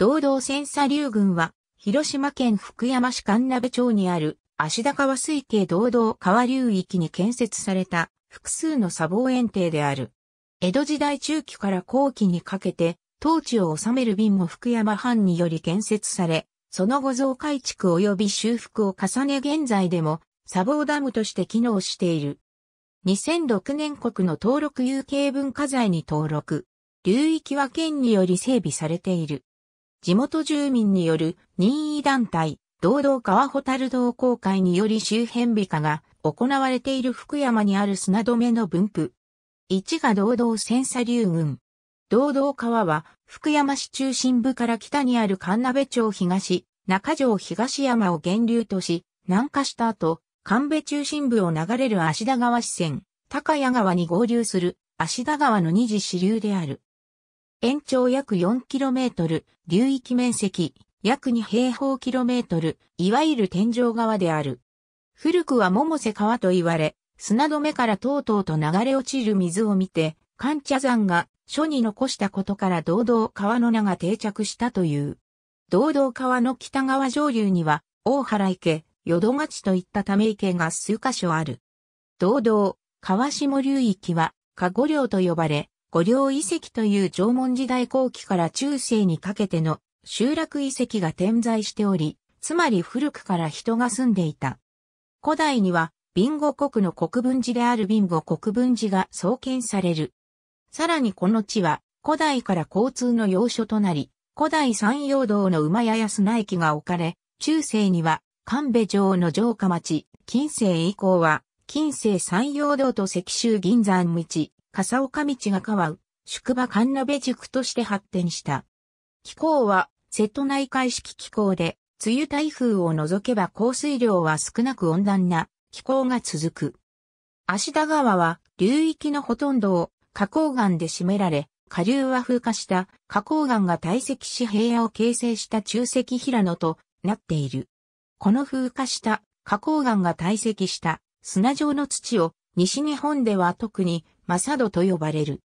道道戦査流軍は、広島県福山市神鍋町にある、足高川水系道道川流域に建設された、複数の砂防園庭である。江戸時代中期から後期にかけて、当地を治める便も福山藩により建設され、その後増改築及び修復を重ね現在でも、砂防ダムとして機能している。2006年国の登録有形文化財に登録。流域は県により整備されている。地元住民による任意団体、堂々川ホタル同好会により周辺美化が行われている福山にある砂止めの分布。1が堂々千砂流群。堂々川は福山市中心部から北にある神鍋町東、中城東山を源流とし、南下した後、神戸中心部を流れる芦田川支線、高谷川に合流する芦田川の二次支流である。延長約 4km、流域面積、約2平方キロメートル、いわゆる天井川である。古くは桃瀬川と言われ、砂止めからとうとうと流れ落ちる水を見て、寒茶山が書に残したことから堂々川の名が定着したという。堂々川の北側上流には、大原池、淀町といったため池が数箇所ある。堂々、川下流域は、加護領と呼ばれ、五稜遺跡という縄文時代後期から中世にかけての集落遺跡が点在しており、つまり古くから人が住んでいた。古代には、ビンゴ国の国分寺であるビンゴ国分寺が創建される。さらにこの地は、古代から交通の要所となり、古代山陽道の馬屋安名駅が置かれ、中世には、神戸城の城下町、近世以降は、近世山陽道と石州銀山道、笠岡道が川う、宿場神鍋塾として発展した。気候は、瀬戸内海式気候で、梅雨台風を除けば降水量は少なく温暖な気候が続く。足田川は流域のほとんどを花崗岩で占められ、下流は風化した花崗岩が堆積し平野を形成した中石平野となっている。この風化した花崗岩が堆積した砂状の土を西日本では特にマサドと呼ばれる。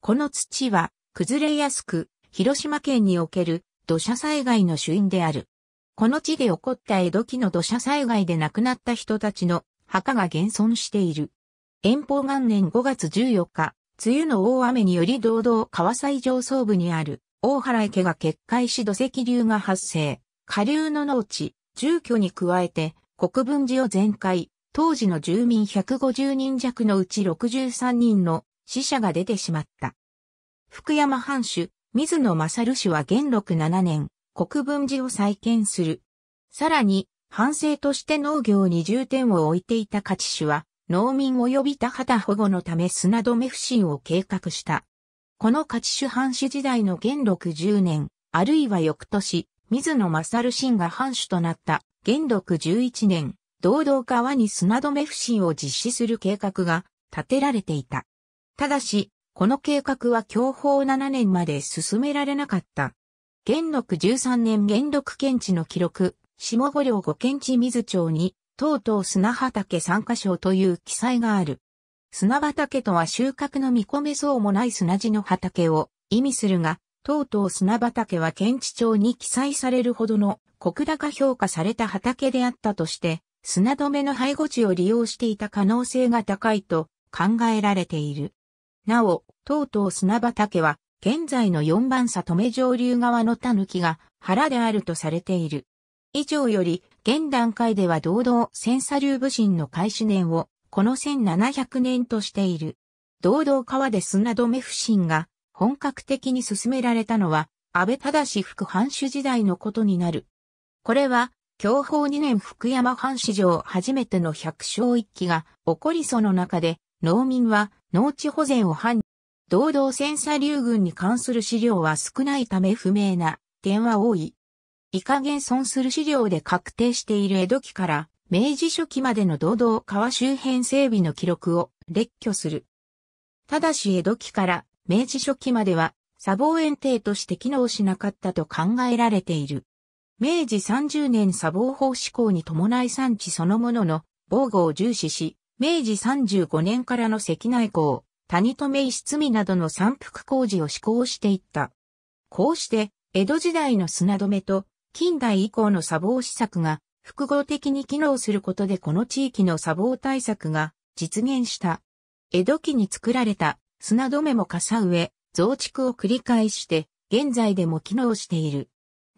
この土は、崩れやすく、広島県における土砂災害の主因である。この地で起こった江戸期の土砂災害で亡くなった人たちの墓が現存している。遠方元年5月14日、梅雨の大雨により堂々川西上層部にある大原池が決壊し土石流が発生。下流の農地、住居に加えて国分寺を全壊、当時の住民150人弱のうち63人の死者が出てしまった。福山藩主、水野勝氏は元禄7年、国分寺を再建する。さらに、藩政として農業に重点を置いていた勝氏は、農民及び田畑保護のため砂止め不振を計画した。この勝主藩主時代の元禄10年、あるいは翌年、水野勝氏が藩主となった元禄11年、堂々川に砂止め不振を実施する計画が立てられていた。ただし、この計画は享保7年まで進められなかった。元禄13年元禄検地の記録、下五両五検地水町に、とうとう砂畑三箇所という記載がある。砂畑とは収穫の見込めそうもない砂地の畑を意味するが、とうとう砂畑は検地町に記載されるほどの国高評価された畑であったとして、砂止めの背後地を利用していた可能性が高いと考えられている。なお、とうとう砂畑は現在の四番差止め上流側の狸が腹であるとされている。以上より、現段階では堂々千砂流武神の開始年をこの1700年としている。堂々川で砂止め不審が本格的に進められたのは安倍正副藩主時代のことになる。これは享保2年福山藩史上初めての百姓一揆が起こりその中で、農民は農地保全を反堂々戦車流軍に関する資料は少ないため不明な点は多い。いか減損する資料で確定している江戸期から明治初期までの堂々川周辺整備の記録を列挙する。ただし江戸期から明治初期までは砂防園庭として機能しなかったと考えられている。明治30年砂防法施行に伴い産地そのものの防護を重視し、明治35年からの関内港、谷留石積などの山腹工事を施行していった。こうして、江戸時代の砂止めと近代以降の砂防施策が複合的に機能することでこの地域の砂防対策が実現した。江戸期に作られた砂止めもかさ増築を繰り返して現在でも機能している。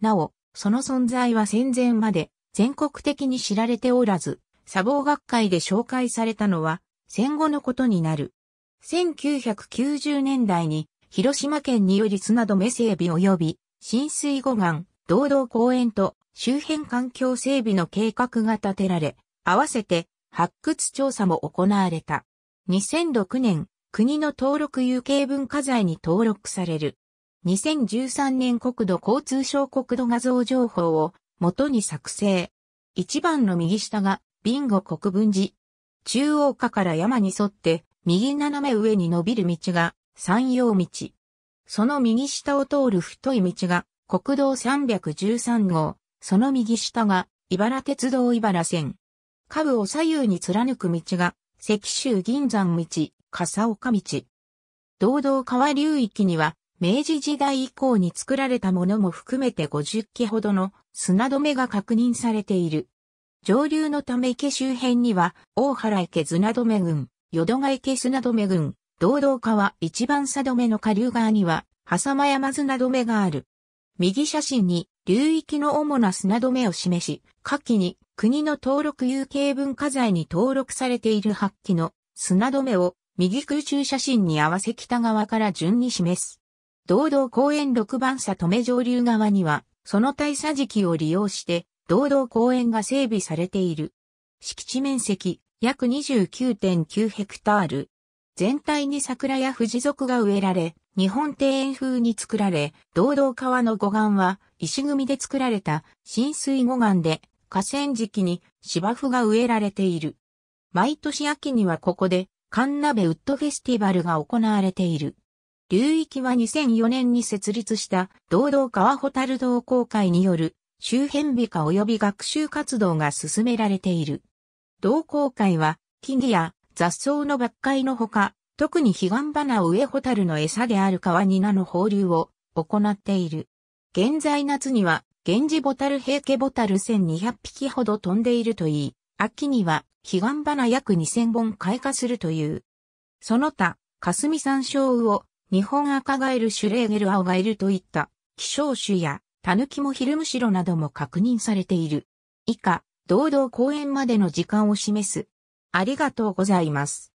なお、その存在は戦前まで全国的に知られておらず、砂防学会で紹介されたのは戦後のことになる。1990年代に広島県により砂止め整備及び浸水護岸、道道公園と周辺環境整備の計画が立てられ、合わせて発掘調査も行われた。2006年、国の登録有形文化財に登録される。2013年国土交通省国土画像情報を元に作成。一番の右下がビンゴ国分寺。中央下から山に沿って右斜め上に伸びる道が山陽道。その右下を通る太い道が国道313号。その右下が茨鉄道茨線。下部を左右に貫く道が石州銀山道、笠岡道。道道川流域には明治時代以降に作られたものも含めて50基ほどの砂止めが確認されている。上流のため池周辺には、大原池砂止め群、淀ヶ池砂止め群、道道川一番砂止めの下流側には、挟間山砂止めがある。右写真に、流域の主な砂止めを示し、下記に国の登録有形文化財に登録されている8基の砂止めを右空中写真に合わせ北側から順に示す。堂々公園6番車止め上流側には、その大佐時期を利用して、堂々公園が整備されている。敷地面積、約29.9ヘクタール。全体に桜や富士族が植えられ、日本庭園風に作られ、堂々川の護岸は石組みで作られた浸水護岸で、河川敷に芝生が植えられている。毎年秋にはここで、カンナベウッドフェスティバルが行われている。流域は2004年に設立した堂々川ホタル同好会による周辺美化及び学習活動が進められている。同好会は木々や雑草の伐採のほか、特に彼岸花を植えルの餌である川ニナの放流を行っている。現在夏には、源氏ル平家ボル1200匹ほど飛んでいるといい、秋には彼岸花約2000本開花するという。その他、霞山椒魚、日本赤ガエルシュレーゲル青ガエルといった希少種やタヌキもヒルムシロなども確認されている。以下、堂々公演までの時間を示す。ありがとうございます。